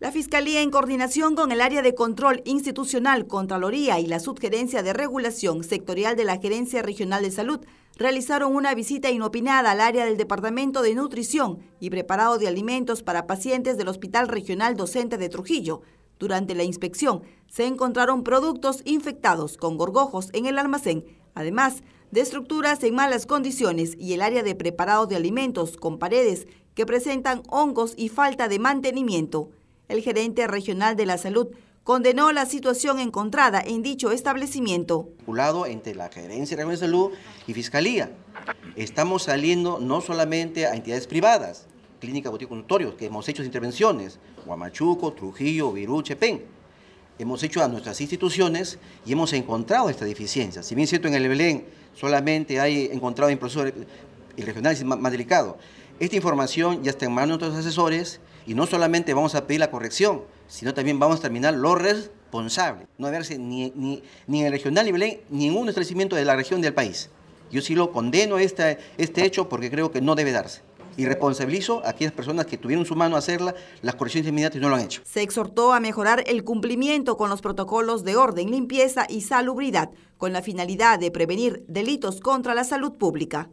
La Fiscalía, en coordinación con el Área de Control Institucional, Contraloría y la Subgerencia de Regulación Sectorial de la Gerencia Regional de Salud, realizaron una visita inopinada al área del Departamento de Nutrición y Preparado de Alimentos para Pacientes del Hospital Regional Docente de Trujillo. Durante la inspección, se encontraron productos infectados con gorgojos en el almacén, además de estructuras en malas condiciones y el área de preparado de alimentos con paredes que presentan hongos y falta de mantenimiento el gerente regional de la salud condenó la situación encontrada en dicho establecimiento. Entre la Gerencia de Salud y Fiscalía. Estamos saliendo no solamente a entidades privadas, clínicas boticultorios, que hemos hecho intervenciones, Huamachuco, Trujillo, Virú, Chepén. Hemos hecho a nuestras instituciones y hemos encontrado esta deficiencia. Si bien es cierto, en el Belén solamente hay encontrado impresores el regional es más delicado. Esta información ya está en manos de nuestros asesores y no solamente vamos a pedir la corrección, sino también vamos a terminar los responsables. No haberse ni, ni, ni en el regional ni en ningún establecimiento de la región del país. Yo sí lo condeno este, este hecho porque creo que no debe darse y responsabilizo a aquellas personas que tuvieron su mano a hacerla las correcciones inmediatas y no lo han hecho. Se exhortó a mejorar el cumplimiento con los protocolos de orden, limpieza y salubridad, con la finalidad de prevenir delitos contra la salud pública.